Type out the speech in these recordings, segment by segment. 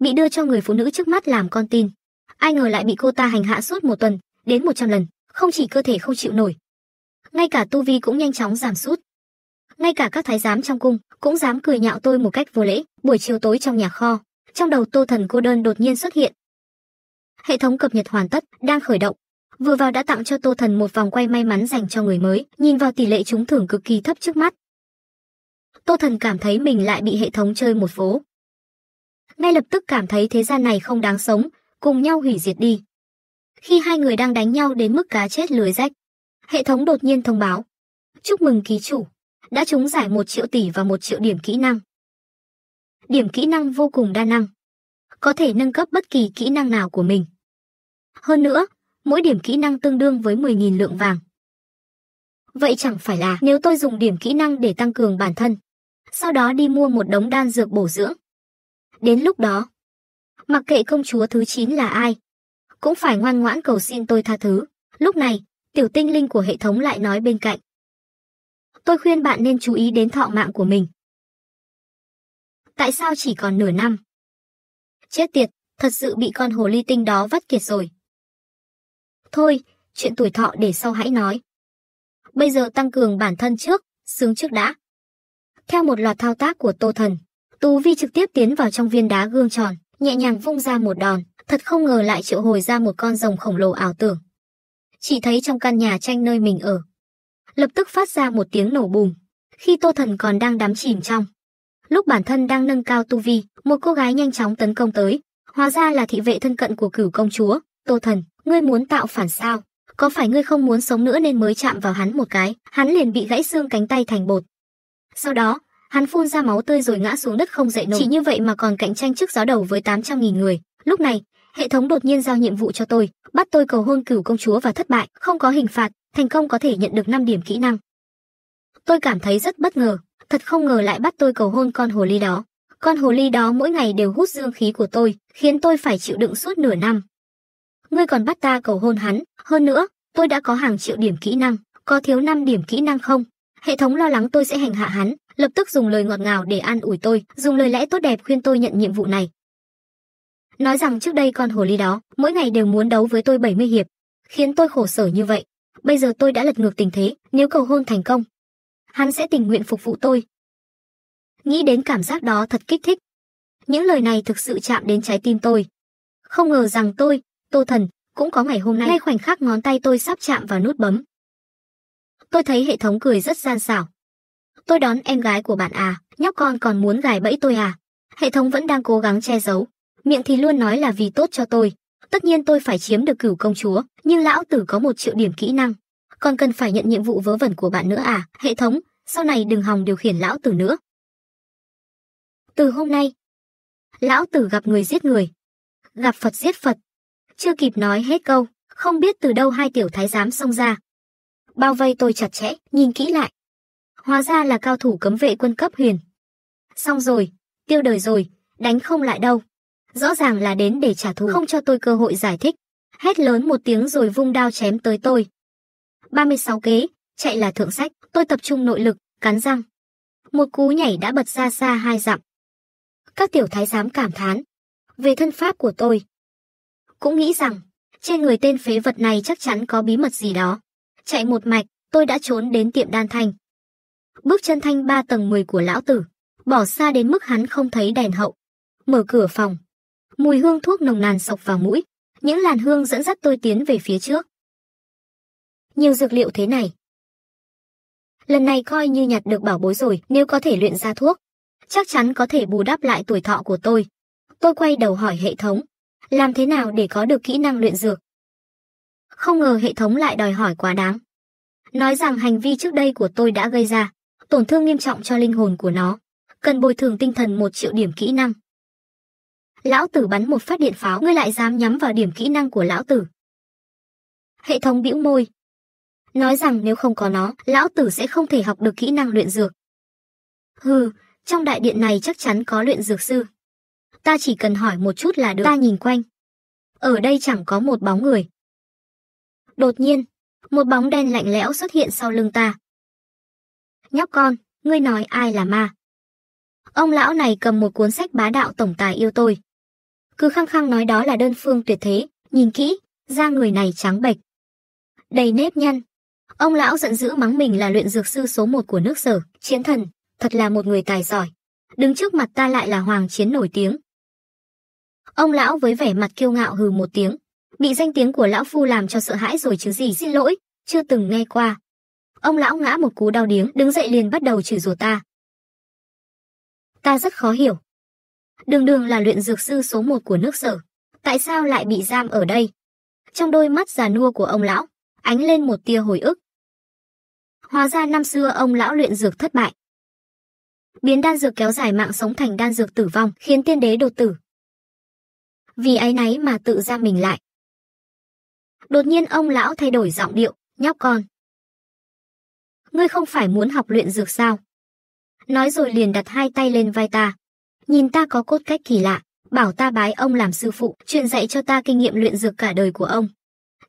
bị đưa cho người phụ nữ trước mắt làm con tin. Ai ngờ lại bị cô ta hành hạ suốt một tuần, đến 100 lần, không chỉ cơ thể không chịu nổi. Ngay cả tu vi cũng nhanh chóng giảm sút. Ngay cả các thái giám trong cung cũng dám cười nhạo tôi một cách vô lễ, buổi chiều tối trong nhà kho, trong đầu Tô Thần cô đơn đột nhiên xuất hiện. Hệ thống cập nhật hoàn tất, đang khởi động. Vừa vào đã tặng cho Tô Thần một vòng quay may mắn dành cho người mới, nhìn vào tỷ lệ trúng thưởng cực kỳ thấp trước mắt. Tô Thần cảm thấy mình lại bị hệ thống chơi một phố ngay lập tức cảm thấy thế gian này không đáng sống, cùng nhau hủy diệt đi. Khi hai người đang đánh nhau đến mức cá chết lưới rách, hệ thống đột nhiên thông báo. Chúc mừng ký chủ, đã trúng giải 1 triệu tỷ và 1 triệu điểm kỹ năng. Điểm kỹ năng vô cùng đa năng, có thể nâng cấp bất kỳ kỹ năng nào của mình. Hơn nữa, mỗi điểm kỹ năng tương đương với 10.000 lượng vàng. Vậy chẳng phải là nếu tôi dùng điểm kỹ năng để tăng cường bản thân, sau đó đi mua một đống đan dược bổ dưỡng, Đến lúc đó, mặc kệ công chúa thứ 9 là ai, cũng phải ngoan ngoãn cầu xin tôi tha thứ. Lúc này, tiểu tinh linh của hệ thống lại nói bên cạnh. Tôi khuyên bạn nên chú ý đến thọ mạng của mình. Tại sao chỉ còn nửa năm? Chết tiệt, thật sự bị con hồ ly tinh đó vắt kiệt rồi. Thôi, chuyện tuổi thọ để sau hãy nói. Bây giờ tăng cường bản thân trước, sướng trước đã. Theo một loạt thao tác của Tô Thần, Tú Vi trực tiếp tiến vào trong viên đá gương tròn, nhẹ nhàng vung ra một đòn, thật không ngờ lại triệu hồi ra một con rồng khổng lồ ảo tưởng. Chỉ thấy trong căn nhà tranh nơi mình ở, lập tức phát ra một tiếng nổ bùm, khi Tô Thần còn đang đắm chìm trong. Lúc bản thân đang nâng cao tu vi, một cô gái nhanh chóng tấn công tới, hóa ra là thị vệ thân cận của cửu công chúa, Tô Thần, ngươi muốn tạo phản sao? Có phải ngươi không muốn sống nữa nên mới chạm vào hắn một cái, hắn liền bị gãy xương cánh tay thành bột. Sau đó, Hắn phun ra máu tươi rồi ngã xuống đất không dậy nổi. Chỉ như vậy mà còn cạnh tranh trước gió đầu với 800.000 người. Lúc này, hệ thống đột nhiên giao nhiệm vụ cho tôi, bắt tôi cầu hôn cửu công chúa và thất bại, không có hình phạt, thành công có thể nhận được 5 điểm kỹ năng. Tôi cảm thấy rất bất ngờ, thật không ngờ lại bắt tôi cầu hôn con hồ ly đó. Con hồ ly đó mỗi ngày đều hút dương khí của tôi, khiến tôi phải chịu đựng suốt nửa năm. Ngươi còn bắt ta cầu hôn hắn, hơn nữa, tôi đã có hàng triệu điểm kỹ năng, có thiếu 5 điểm kỹ năng không? Hệ thống lo lắng tôi sẽ hành hạ hắn, lập tức dùng lời ngọt ngào để an ủi tôi, dùng lời lẽ tốt đẹp khuyên tôi nhận nhiệm vụ này. Nói rằng trước đây con hồ ly đó, mỗi ngày đều muốn đấu với tôi 70 hiệp, khiến tôi khổ sở như vậy. Bây giờ tôi đã lật ngược tình thế, nếu cầu hôn thành công, hắn sẽ tình nguyện phục vụ tôi. Nghĩ đến cảm giác đó thật kích thích. Những lời này thực sự chạm đến trái tim tôi. Không ngờ rằng tôi, Tô Thần, cũng có ngày hôm nay. Ngay khoảnh khắc ngón tay tôi sắp chạm vào nút bấm. Tôi thấy hệ thống cười rất gian xảo, tôi đón em gái của bạn à, nhóc con còn muốn gài bẫy tôi à. Hệ thống vẫn đang cố gắng che giấu, miệng thì luôn nói là vì tốt cho tôi. Tất nhiên tôi phải chiếm được cửu công chúa, nhưng lão tử có một triệu điểm kỹ năng. Còn cần phải nhận nhiệm vụ vớ vẩn của bạn nữa à, hệ thống, sau này đừng hòng điều khiển lão tử nữa. Từ hôm nay, lão tử gặp người giết người, gặp Phật giết Phật. Chưa kịp nói hết câu, không biết từ đâu hai tiểu thái giám xông ra. Bao vây tôi chặt chẽ, nhìn kỹ lại, Hóa ra là cao thủ cấm vệ quân cấp huyền. Xong rồi, tiêu đời rồi, đánh không lại đâu. Rõ ràng là đến để trả thù không cho tôi cơ hội giải thích. Hét lớn một tiếng rồi vung đao chém tới tôi. 36 kế, chạy là thượng sách, tôi tập trung nội lực, cắn răng. Một cú nhảy đã bật ra xa hai dặm. Các tiểu thái giám cảm thán. Về thân pháp của tôi. Cũng nghĩ rằng, trên người tên phế vật này chắc chắn có bí mật gì đó. Chạy một mạch, tôi đã trốn đến tiệm đan thành bước chân thanh ba tầng 10 của lão tử, bỏ xa đến mức hắn không thấy đèn hậu. Mở cửa phòng, mùi hương thuốc nồng nàn sộc vào mũi, những làn hương dẫn dắt tôi tiến về phía trước. Nhiều dược liệu thế này. Lần này coi như nhặt được bảo bối rồi, nếu có thể luyện ra thuốc, chắc chắn có thể bù đắp lại tuổi thọ của tôi. Tôi quay đầu hỏi hệ thống, làm thế nào để có được kỹ năng luyện dược? Không ngờ hệ thống lại đòi hỏi quá đáng. Nói rằng hành vi trước đây của tôi đã gây ra, tổn thương nghiêm trọng cho linh hồn của nó, cần bồi thường tinh thần một triệu điểm kỹ năng. Lão tử bắn một phát điện pháo, ngươi lại dám nhắm vào điểm kỹ năng của lão tử. Hệ thống bĩu môi. Nói rằng nếu không có nó, lão tử sẽ không thể học được kỹ năng luyện dược. Hừ, trong đại điện này chắc chắn có luyện dược sư. Ta chỉ cần hỏi một chút là được. Ta nhìn quanh. Ở đây chẳng có một bóng người. Đột nhiên, một bóng đen lạnh lẽo xuất hiện sau lưng ta. Nhóc con, ngươi nói ai là ma? Ông lão này cầm một cuốn sách bá đạo tổng tài yêu tôi. Cứ khăng khăng nói đó là đơn phương tuyệt thế, nhìn kỹ, da người này trắng bệch. Đầy nếp nhăn. Ông lão giận dữ mắng mình là luyện dược sư số một của nước sở, chiến thần, thật là một người tài giỏi. Đứng trước mặt ta lại là hoàng chiến nổi tiếng. Ông lão với vẻ mặt kiêu ngạo hừ một tiếng, bị danh tiếng của lão phu làm cho sợ hãi rồi chứ gì xin lỗi, chưa từng nghe qua. Ông lão ngã một cú đau điếng, đứng dậy liền bắt đầu chửi rủa ta. Ta rất khó hiểu. Đường đường là luyện dược sư số một của nước sở. Tại sao lại bị giam ở đây? Trong đôi mắt già nua của ông lão, ánh lên một tia hồi ức. Hóa ra năm xưa ông lão luyện dược thất bại. Biến đan dược kéo dài mạng sống thành đan dược tử vong khiến tiên đế đột tử. Vì ấy náy mà tự giam mình lại. Đột nhiên ông lão thay đổi giọng điệu, nhóc con, ngươi không phải muốn học luyện dược sao? Nói rồi liền đặt hai tay lên vai ta. Nhìn ta có cốt cách kỳ lạ, bảo ta bái ông làm sư phụ, truyền dạy cho ta kinh nghiệm luyện dược cả đời của ông.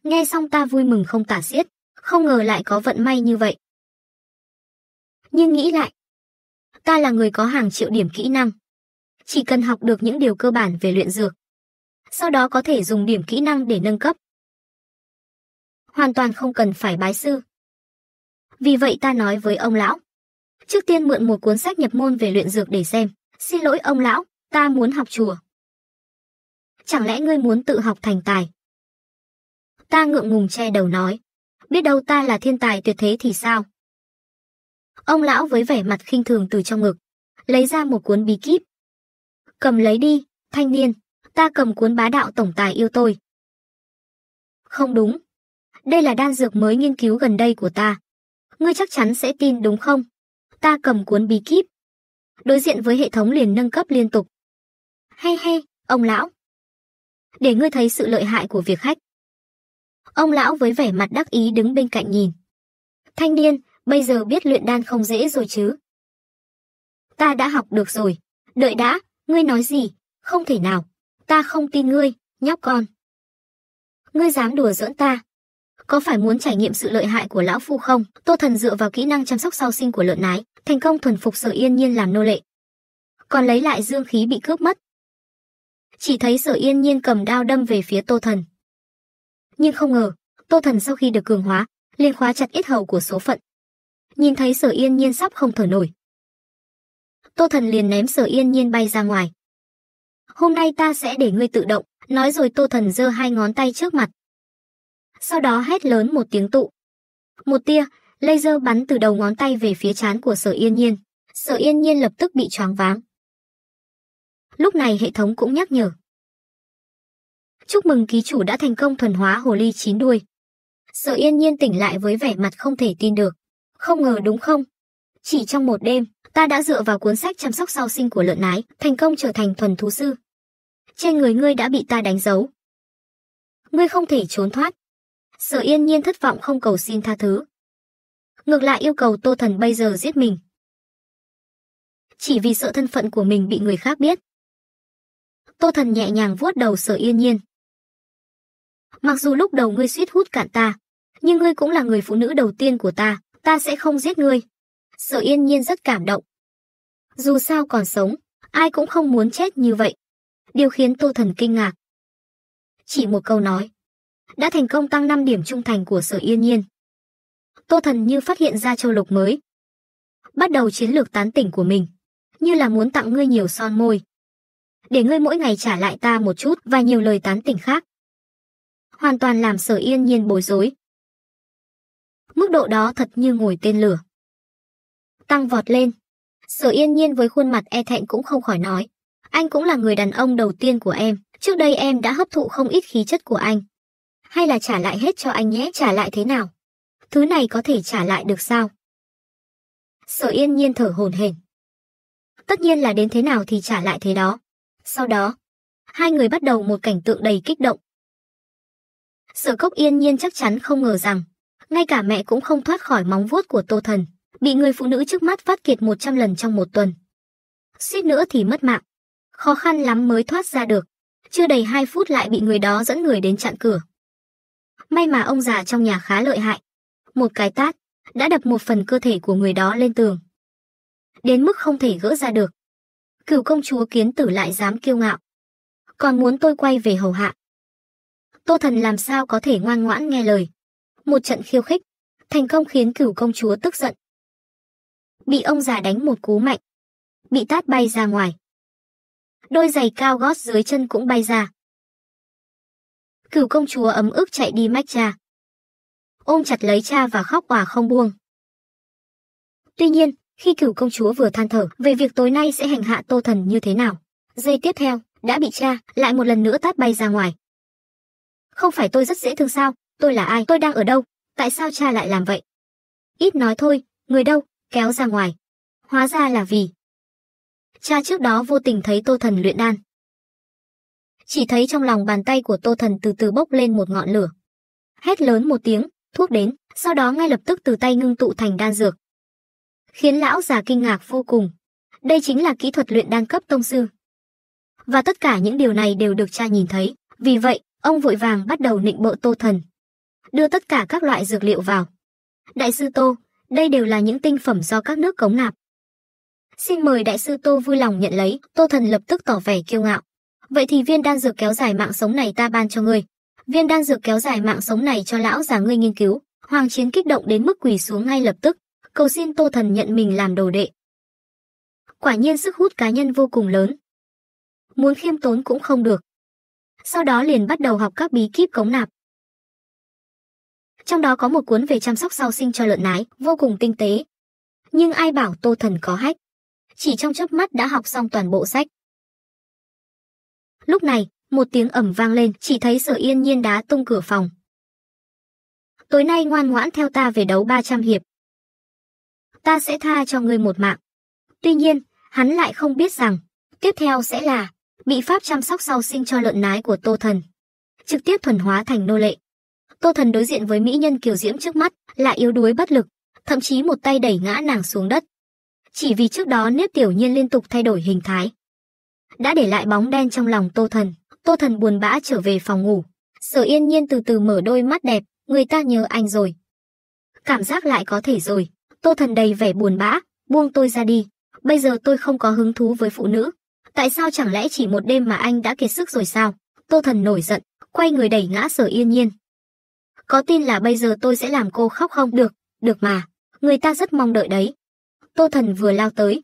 Nghe xong ta vui mừng không tả xiết, không ngờ lại có vận may như vậy. Nhưng nghĩ lại, ta là người có hàng triệu điểm kỹ năng. Chỉ cần học được những điều cơ bản về luyện dược. Sau đó có thể dùng điểm kỹ năng để nâng cấp. Hoàn toàn không cần phải bái sư vì vậy ta nói với ông lão. Trước tiên mượn một cuốn sách nhập môn về luyện dược để xem, xin lỗi ông lão, ta muốn học chùa. Chẳng lẽ ngươi muốn tự học thành tài? Ta ngượng ngùng che đầu nói, biết đâu ta là thiên tài tuyệt thế thì sao? Ông lão với vẻ mặt khinh thường từ trong ngực, lấy ra một cuốn bí kíp. Cầm lấy đi, thanh niên, ta cầm cuốn bá đạo tổng tài yêu tôi. Không đúng, đây là đan dược mới nghiên cứu gần đây của ta ngươi chắc chắn sẽ tin đúng không? Ta cầm cuốn bí kíp. Đối diện với hệ thống liền nâng cấp liên tục. Hay hay, ông lão. Để ngươi thấy sự lợi hại của việc khách. Ông lão với vẻ mặt đắc ý đứng bên cạnh nhìn. Thanh niên, bây giờ biết luyện đan không dễ rồi chứ. Ta đã học được rồi. Đợi đã, ngươi nói gì? Không thể nào. Ta không tin ngươi, nhóc con. Ngươi dám đùa giỡn ta, có phải muốn trải nghiệm sự lợi hại của lão phu không? Tô Thần dựa vào kỹ năng chăm sóc sau sinh của lợn nái, thành công thuần phục Sở Yên Nhiên làm nô lệ. Còn lấy lại dương khí bị cướp mất. Chỉ thấy Sở Yên Nhiên cầm đao đâm về phía Tô Thần. Nhưng không ngờ, Tô Thần sau khi được cường hóa, liền khóa chặt ít hầu của số phận. Nhìn thấy Sở Yên Nhiên sắp không thở nổi. Tô Thần liền ném Sở Yên Nhiên bay ra ngoài. Hôm nay ta sẽ để ngươi tự động, nói rồi Tô Thần giơ hai ngón tay trước mặt, sau đó hét lớn một tiếng tụ. Một tia, laser bắn từ đầu ngón tay về phía chán của sở yên nhiên. Sở yên nhiên lập tức bị choáng váng. Lúc này hệ thống cũng nhắc nhở. Chúc mừng ký chủ đã thành công thuần hóa hồ ly chín đuôi. Sở yên nhiên tỉnh lại với vẻ mặt không thể tin được. Không ngờ đúng không? Chỉ trong một đêm, ta đã dựa vào cuốn sách chăm sóc sau sinh của lợn nái, thành công trở thành thuần thú sư. Trên người ngươi đã bị ta đánh dấu. Ngươi không thể trốn thoát. Sở yên nhiên thất vọng không cầu xin tha thứ. Ngược lại yêu cầu Tô Thần bây giờ giết mình. Chỉ vì sợ thân phận của mình bị người khác biết. Tô Thần nhẹ nhàng vuốt đầu sở yên nhiên. Mặc dù lúc đầu ngươi suýt hút cạn ta, nhưng ngươi cũng là người phụ nữ đầu tiên của ta, ta sẽ không giết ngươi. Sở yên nhiên rất cảm động. Dù sao còn sống, ai cũng không muốn chết như vậy. Điều khiến Tô Thần kinh ngạc. Chỉ một câu nói, đã thành công tăng 5 điểm trung thành của sở yên nhiên. Tô Thần như phát hiện ra châu lục mới. Bắt đầu chiến lược tán tỉnh của mình, như là muốn tặng ngươi nhiều son môi. Để ngươi mỗi ngày trả lại ta một chút và nhiều lời tán tỉnh khác. Hoàn toàn làm sở yên nhiên bối rối. Mức độ đó thật như ngồi tên lửa. Tăng vọt lên. Sở yên nhiên với khuôn mặt e thẹn cũng không khỏi nói. Anh cũng là người đàn ông đầu tiên của em. Trước đây em đã hấp thụ không ít khí chất của anh, hay là trả lại hết cho anh nhé trả lại thế nào? Thứ này có thể trả lại được sao? Sở yên nhiên thở hồn hển. Tất nhiên là đến thế nào thì trả lại thế đó. Sau đó, hai người bắt đầu một cảnh tượng đầy kích động. Sở cốc yên nhiên chắc chắn không ngờ rằng, ngay cả mẹ cũng không thoát khỏi móng vuốt của Tô Thần, bị người phụ nữ trước mắt phát kiệt 100 lần trong một tuần. Suýt nữa thì mất mạng. Khó khăn lắm mới thoát ra được. Chưa đầy 2 phút lại bị người đó dẫn người đến chặn cửa may mà ông già trong nhà khá lợi hại. Một cái tát, đã đập một phần cơ thể của người đó lên tường. Đến mức không thể gỡ ra được. Cửu công chúa kiến tử lại dám kiêu ngạo. Còn muốn tôi quay về hầu hạ. Tô thần làm sao có thể ngoan ngoãn nghe lời. Một trận khiêu khích, thành công khiến cửu công chúa tức giận. Bị ông già đánh một cú mạnh. Bị tát bay ra ngoài. Đôi giày cao gót dưới chân cũng bay ra cửu công chúa ấm ức chạy đi mách cha. Ôm chặt lấy cha và khóc òa không buông. Tuy nhiên, khi cửu công chúa vừa than thở về việc tối nay sẽ hành hạ tô thần như thế nào, giây tiếp theo, đã bị cha lại một lần nữa tát bay ra ngoài. Không phải tôi rất dễ thương sao, tôi là ai, tôi đang ở đâu, tại sao cha lại làm vậy? Ít nói thôi, người đâu, kéo ra ngoài. Hóa ra là vì cha trước đó vô tình thấy tô thần luyện đan chỉ thấy trong lòng bàn tay của Tô Thần từ từ bốc lên một ngọn lửa. Hét lớn một tiếng, thuốc đến, sau đó ngay lập tức từ tay ngưng tụ thành đan dược. Khiến lão già kinh ngạc vô cùng. Đây chính là kỹ thuật luyện đan cấp tông sư. Và tất cả những điều này đều được cha nhìn thấy, vì vậy, ông vội vàng bắt đầu nịnh bợ Tô Thần. Đưa tất cả các loại dược liệu vào. Đại sư Tô, đây đều là những tinh phẩm do các nước cống nạp. Xin mời đại sư Tô vui lòng nhận lấy, Tô Thần lập tức tỏ vẻ kiêu ngạo vậy thì viên đan dược kéo dài mạng sống này ta ban cho ngươi. Viên đan dược kéo dài mạng sống này cho lão già ngươi nghiên cứu. Hoàng Chiến kích động đến mức quỳ xuống ngay lập tức, cầu xin Tô Thần nhận mình làm đồ đệ. Quả nhiên sức hút cá nhân vô cùng lớn. Muốn khiêm tốn cũng không được. Sau đó liền bắt đầu học các bí kíp cống nạp. Trong đó có một cuốn về chăm sóc sau sinh cho lợn nái, vô cùng tinh tế. Nhưng ai bảo Tô Thần có hách? Chỉ trong chớp mắt đã học xong toàn bộ sách. Lúc này, một tiếng ẩm vang lên, chỉ thấy sở yên nhiên đá tung cửa phòng. Tối nay ngoan ngoãn theo ta về đấu 300 hiệp. Ta sẽ tha cho ngươi một mạng. Tuy nhiên, hắn lại không biết rằng, tiếp theo sẽ là bị pháp chăm sóc sau sinh cho lợn nái của Tô Thần. Trực tiếp thuần hóa thành nô lệ. Tô Thần đối diện với mỹ nhân kiều diễm trước mắt, lại yếu đuối bất lực, thậm chí một tay đẩy ngã nàng xuống đất. Chỉ vì trước đó nếp tiểu nhiên liên tục thay đổi hình thái, đã để lại bóng đen trong lòng Tô Thần. Tô Thần buồn bã trở về phòng ngủ. Sở yên nhiên từ từ mở đôi mắt đẹp, người ta nhớ anh rồi. Cảm giác lại có thể rồi. Tô Thần đầy vẻ buồn bã, buông tôi ra đi. Bây giờ tôi không có hứng thú với phụ nữ. Tại sao chẳng lẽ chỉ một đêm mà anh đã kiệt sức rồi sao? Tô Thần nổi giận, quay người đẩy ngã sở yên nhiên. Có tin là bây giờ tôi sẽ làm cô khóc không? Được, được mà. Người ta rất mong đợi đấy. Tô Thần vừa lao tới,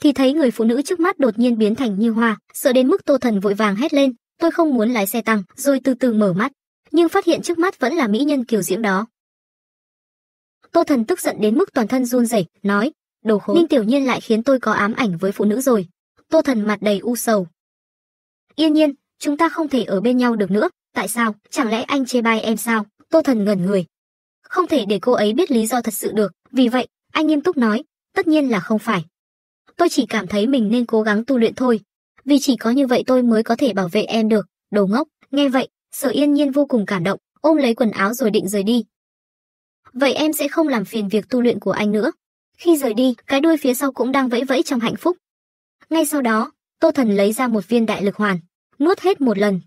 thì thấy người phụ nữ trước mắt đột nhiên biến thành như hoa, sợ đến mức Tô Thần vội vàng hét lên, "Tôi không muốn lái xe tăng", rồi từ từ mở mắt, nhưng phát hiện trước mắt vẫn là mỹ nhân kiều diễm đó. Tô Thần tức giận đến mức toàn thân run rẩy, nói: "Đồ khốn, Ninh Tiểu Nhiên lại khiến tôi có ám ảnh với phụ nữ rồi." Tô Thần mặt đầy u sầu. "Yên Nhiên, chúng ta không thể ở bên nhau được nữa, tại sao? Chẳng lẽ anh chê bai em sao?" Tô Thần ngẩn người. Không thể để cô ấy biết lý do thật sự được, vì vậy, anh nghiêm túc nói, "Tất nhiên là không phải, tôi chỉ cảm thấy mình nên cố gắng tu luyện thôi, vì chỉ có như vậy tôi mới có thể bảo vệ em được, đồ ngốc, nghe vậy, sở yên nhiên vô cùng cảm động, ôm lấy quần áo rồi định rời đi. Vậy em sẽ không làm phiền việc tu luyện của anh nữa. Khi rời đi, cái đuôi phía sau cũng đang vẫy vẫy trong hạnh phúc. Ngay sau đó, Tô Thần lấy ra một viên đại lực hoàn, nuốt hết một lần.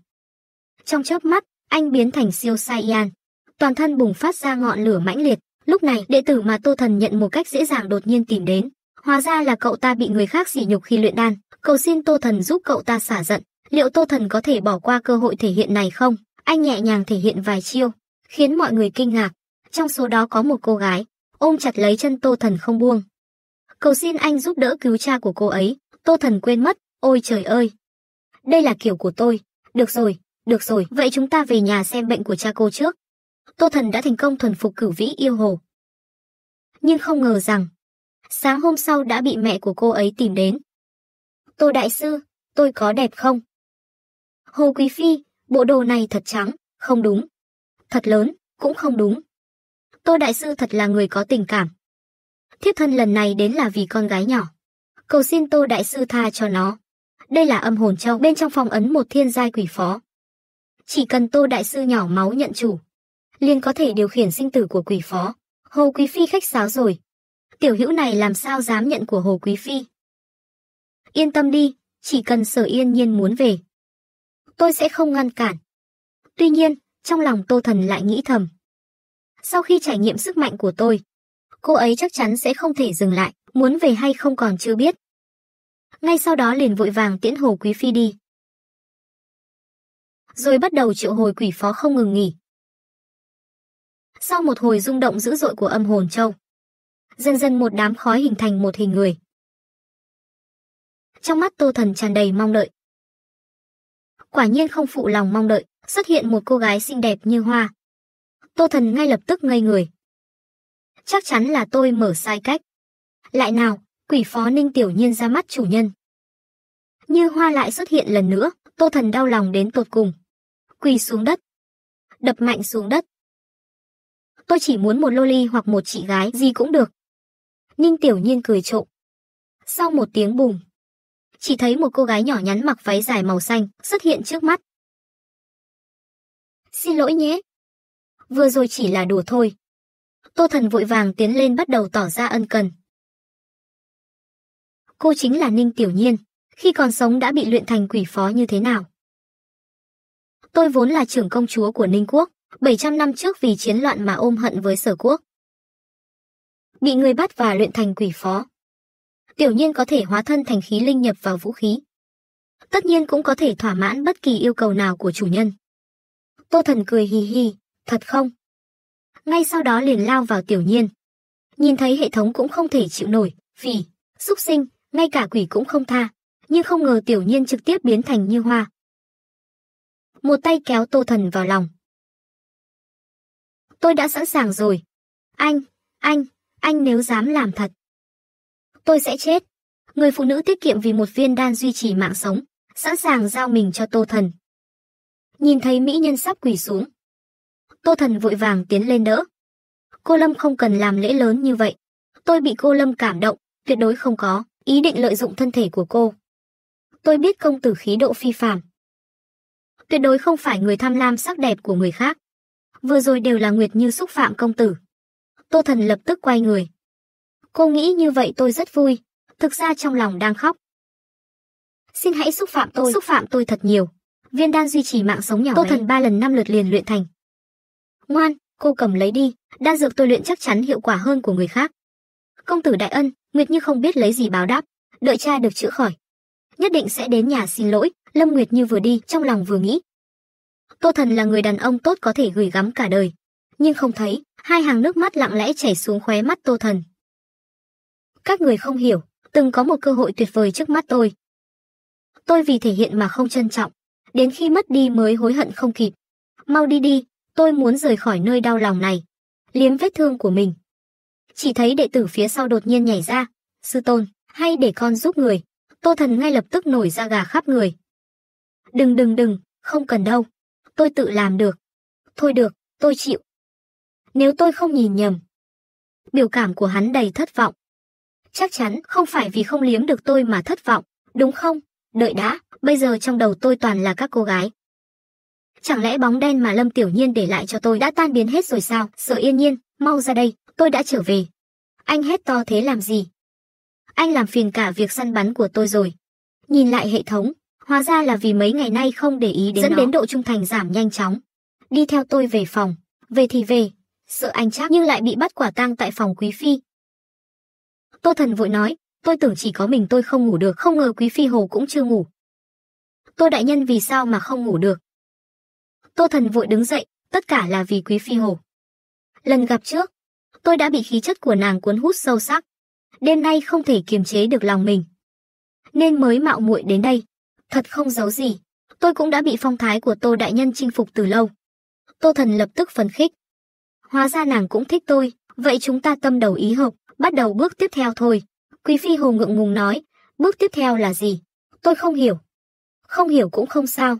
Trong chớp mắt, anh biến thành siêu Saiyan. Toàn thân bùng phát ra ngọn lửa mãnh liệt, lúc này đệ tử mà Tô Thần nhận một cách dễ dàng đột nhiên tìm đến, Hóa ra là cậu ta bị người khác sỉ nhục khi luyện đan, cầu xin Tô Thần giúp cậu ta xả giận. Liệu Tô Thần có thể bỏ qua cơ hội thể hiện này không? Anh nhẹ nhàng thể hiện vài chiêu, khiến mọi người kinh ngạc. Trong số đó có một cô gái, ôm chặt lấy chân Tô Thần không buông. Cầu xin anh giúp đỡ cứu cha của cô ấy, Tô Thần quên mất, ôi trời ơi. Đây là kiểu của tôi, được rồi, được rồi, vậy chúng ta về nhà xem bệnh của cha cô trước. Tô Thần đã thành công thuần phục cửu vĩ yêu hồ. Nhưng không ngờ rằng, Sáng hôm sau đã bị mẹ của cô ấy tìm đến. Tô Đại Sư, tôi có đẹp không? Hồ Quý Phi, bộ đồ này thật trắng, không đúng. Thật lớn, cũng không đúng. Tô Đại Sư thật là người có tình cảm. Thiếp thân lần này đến là vì con gái nhỏ. Cầu xin Tô Đại Sư tha cho nó. Đây là âm hồn châu bên trong phòng ấn một thiên giai quỷ phó. Chỉ cần Tô Đại Sư nhỏ máu nhận chủ, liền có thể điều khiển sinh tử của quỷ phó. Hồ Quý Phi khách sáo rồi, tiểu hữu này làm sao dám nhận của Hồ Quý Phi. Yên tâm đi, chỉ cần sở yên nhiên muốn về. Tôi sẽ không ngăn cản. Tuy nhiên, trong lòng Tô Thần lại nghĩ thầm. Sau khi trải nghiệm sức mạnh của tôi, cô ấy chắc chắn sẽ không thể dừng lại, muốn về hay không còn chưa biết. Ngay sau đó liền vội vàng tiễn Hồ Quý Phi đi. Rồi bắt đầu triệu hồi quỷ phó không ngừng nghỉ. Sau một hồi rung động dữ dội của âm hồn châu, dần dần một đám khói hình thành một hình người. Trong mắt Tô Thần tràn đầy mong đợi. Quả nhiên không phụ lòng mong đợi, xuất hiện một cô gái xinh đẹp như hoa. Tô Thần ngay lập tức ngây người. Chắc chắn là tôi mở sai cách. Lại nào, quỷ phó Ninh Tiểu Nhiên ra mắt chủ nhân. Như hoa lại xuất hiện lần nữa, Tô Thần đau lòng đến tột cùng. Quỳ xuống đất. Đập mạnh xuống đất. Tôi chỉ muốn một loli hoặc một chị gái gì cũng được, Ninh Tiểu Nhiên cười trộm. Sau một tiếng bùng, chỉ thấy một cô gái nhỏ nhắn mặc váy dài màu xanh xuất hiện trước mắt. Xin lỗi nhé. Vừa rồi chỉ là đùa thôi. Tô Thần vội vàng tiến lên bắt đầu tỏ ra ân cần. Cô chính là Ninh Tiểu Nhiên, khi còn sống đã bị luyện thành quỷ phó như thế nào. Tôi vốn là trưởng công chúa của Ninh Quốc, 700 năm trước vì chiến loạn mà ôm hận với sở quốc bị người bắt và luyện thành quỷ phó. Tiểu nhiên có thể hóa thân thành khí linh nhập vào vũ khí. Tất nhiên cũng có thể thỏa mãn bất kỳ yêu cầu nào của chủ nhân. Tô thần cười hì hì, thật không? Ngay sau đó liền lao vào tiểu nhiên. Nhìn thấy hệ thống cũng không thể chịu nổi, vì, xúc sinh, ngay cả quỷ cũng không tha, nhưng không ngờ tiểu nhiên trực tiếp biến thành như hoa. Một tay kéo tô thần vào lòng. Tôi đã sẵn sàng rồi. Anh, anh, anh nếu dám làm thật. Tôi sẽ chết. Người phụ nữ tiết kiệm vì một viên đan duy trì mạng sống, sẵn sàng giao mình cho Tô Thần. Nhìn thấy mỹ nhân sắp quỳ xuống. Tô Thần vội vàng tiến lên đỡ. Cô Lâm không cần làm lễ lớn như vậy. Tôi bị cô Lâm cảm động, tuyệt đối không có, ý định lợi dụng thân thể của cô. Tôi biết công tử khí độ phi phàm. Tuyệt đối không phải người tham lam sắc đẹp của người khác. Vừa rồi đều là Nguyệt Như xúc phạm công tử. Tô Thần lập tức quay người. Cô nghĩ như vậy tôi rất vui, thực ra trong lòng đang khóc. Xin hãy xúc phạm tôi, xúc phạm tôi thật nhiều. Viên đan duy trì mạng sống nhỏ Tô bé. Thần ba lần năm lượt liền luyện thành. Ngoan, cô cầm lấy đi, đan dược tôi luyện chắc chắn hiệu quả hơn của người khác. Công tử đại ân, Nguyệt Như không biết lấy gì báo đáp, đợi cha được chữa khỏi. Nhất định sẽ đến nhà xin lỗi, Lâm Nguyệt Như vừa đi, trong lòng vừa nghĩ. Tô Thần là người đàn ông tốt có thể gửi gắm cả đời, nhưng không thấy, hai hàng nước mắt lặng lẽ chảy xuống khóe mắt Tô Thần. Các người không hiểu, từng có một cơ hội tuyệt vời trước mắt tôi. Tôi vì thể hiện mà không trân trọng, đến khi mất đi mới hối hận không kịp. Mau đi đi, tôi muốn rời khỏi nơi đau lòng này, liếm vết thương của mình. Chỉ thấy đệ tử phía sau đột nhiên nhảy ra, sư tôn, hay để con giúp người. Tô thần ngay lập tức nổi ra gà khắp người. Đừng đừng đừng, không cần đâu, tôi tự làm được. Thôi được, tôi chịu nếu tôi không nhìn nhầm. Biểu cảm của hắn đầy thất vọng. Chắc chắn không phải vì không liếm được tôi mà thất vọng, đúng không? Đợi đã, bây giờ trong đầu tôi toàn là các cô gái. Chẳng lẽ bóng đen mà Lâm Tiểu Nhiên để lại cho tôi đã tan biến hết rồi sao? Sợ yên nhiên, mau ra đây, tôi đã trở về. Anh hét to thế làm gì? Anh làm phiền cả việc săn bắn của tôi rồi. Nhìn lại hệ thống, hóa ra là vì mấy ngày nay không để ý đến Dẫn nó. đến độ trung thành giảm nhanh chóng. Đi theo tôi về phòng, về thì về, sợ anh chắc nhưng lại bị bắt quả tang tại phòng quý phi. Tô Thần vội nói, tôi tưởng chỉ có mình tôi không ngủ được, không ngờ quý phi hồ cũng chưa ngủ. Tô đại nhân vì sao mà không ngủ được? Tô Thần vội đứng dậy, tất cả là vì quý phi hồ. Lần gặp trước, tôi đã bị khí chất của nàng cuốn hút sâu sắc, đêm nay không thể kiềm chế được lòng mình, nên mới mạo muội đến đây. Thật không giấu gì, tôi cũng đã bị phong thái của Tô đại nhân chinh phục từ lâu. Tô Thần lập tức phấn khích hóa ra nàng cũng thích tôi, vậy chúng ta tâm đầu ý hợp, bắt đầu bước tiếp theo thôi. Quý Phi Hồ ngượng ngùng nói, bước tiếp theo là gì? Tôi không hiểu. Không hiểu cũng không sao.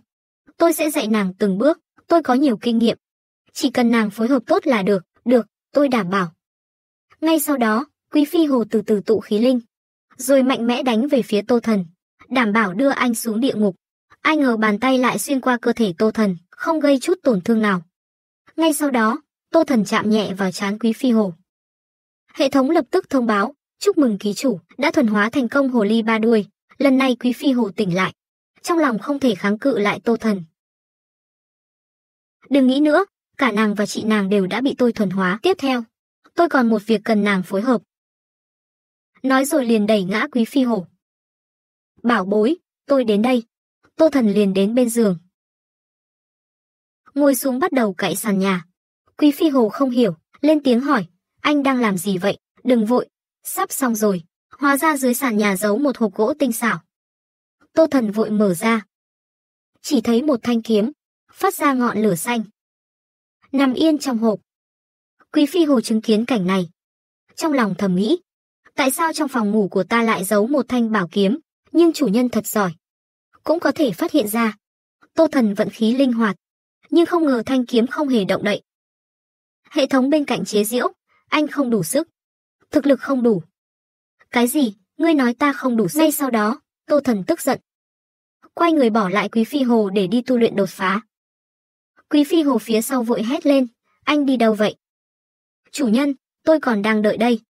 Tôi sẽ dạy nàng từng bước, tôi có nhiều kinh nghiệm. Chỉ cần nàng phối hợp tốt là được, được, tôi đảm bảo. Ngay sau đó, Quý Phi Hồ từ từ tụ khí linh, rồi mạnh mẽ đánh về phía Tô Thần, đảm bảo đưa anh xuống địa ngục. Ai ngờ bàn tay lại xuyên qua cơ thể Tô Thần, không gây chút tổn thương nào. Ngay sau đó, Tô Thần chạm nhẹ vào trán Quý Phi hồ. Hệ thống lập tức thông báo, chúc mừng ký chủ, đã thuần hóa thành công hồ ly ba đuôi. Lần này Quý Phi hồ tỉnh lại, trong lòng không thể kháng cự lại Tô Thần. Đừng nghĩ nữa, cả nàng và chị nàng đều đã bị tôi thuần hóa. Tiếp theo, tôi còn một việc cần nàng phối hợp. Nói rồi liền đẩy ngã Quý Phi hồ. Bảo bối, tôi đến đây. Tô Thần liền đến bên giường. Ngồi xuống bắt đầu cậy sàn nhà. Quý phi hồ không hiểu, lên tiếng hỏi, anh đang làm gì vậy, đừng vội, sắp xong rồi. Hóa ra dưới sàn nhà giấu một hộp gỗ tinh xảo. Tô thần vội mở ra. Chỉ thấy một thanh kiếm, phát ra ngọn lửa xanh. Nằm yên trong hộp. Quý phi hồ chứng kiến cảnh này. Trong lòng thầm nghĩ, tại sao trong phòng ngủ của ta lại giấu một thanh bảo kiếm, nhưng chủ nhân thật giỏi. Cũng có thể phát hiện ra. Tô thần vận khí linh hoạt, nhưng không ngờ thanh kiếm không hề động đậy. Hệ thống bên cạnh chế giễu, anh không đủ sức, thực lực không đủ. Cái gì? Ngươi nói ta không đủ sức. Ngay sau đó, Tô Thần tức giận. Quay người bỏ lại Quý Phi Hồ để đi tu luyện đột phá. Quý Phi Hồ phía sau vội hét lên, anh đi đâu vậy? Chủ nhân, tôi còn đang đợi đây.